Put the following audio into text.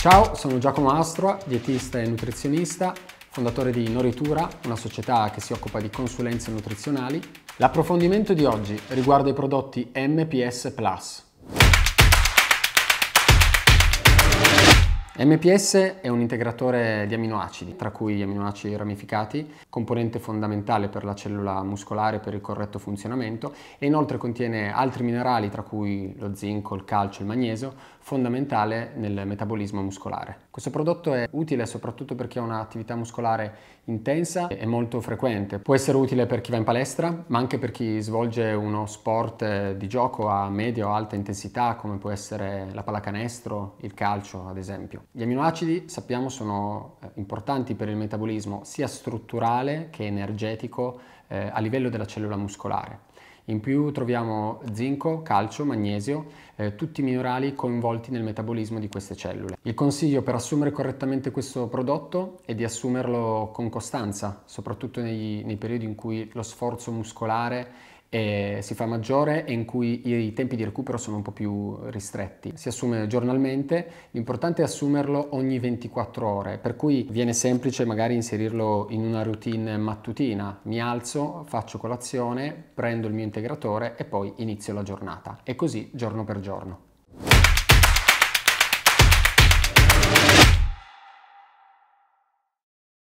Ciao, sono Giacomo Astroa, dietista e nutrizionista, fondatore di Noritura, una società che si occupa di consulenze nutrizionali. L'approfondimento di oggi riguarda i prodotti MPS Plus, MPS è un integratore di aminoacidi, tra cui gli aminoacidi ramificati, componente fondamentale per la cellula muscolare per il corretto funzionamento e inoltre contiene altri minerali, tra cui lo zinco, il calcio, e il magnesio, fondamentale nel metabolismo muscolare. Questo prodotto è utile soprattutto per chi ha un'attività muscolare intensa e molto frequente. Può essere utile per chi va in palestra, ma anche per chi svolge uno sport eh, di gioco a media o alta intensità, come può essere la pallacanestro, il calcio ad esempio. Gli aminoacidi, sappiamo, sono eh, importanti per il metabolismo sia strutturale che energetico eh, a livello della cellula muscolare. In più troviamo zinco, calcio, magnesio, eh, tutti i minerali coinvolti nel metabolismo di queste cellule. Il consiglio per assumere correttamente questo prodotto è di assumerlo con costanza, soprattutto nei, nei periodi in cui lo sforzo muscolare si fa maggiore e in cui i tempi di recupero sono un po' più ristretti. Si assume giornalmente, l'importante è assumerlo ogni 24 ore, per cui viene semplice magari inserirlo in una routine mattutina. Mi alzo, faccio colazione, prendo il mio integratore e poi inizio la giornata. E così giorno per giorno.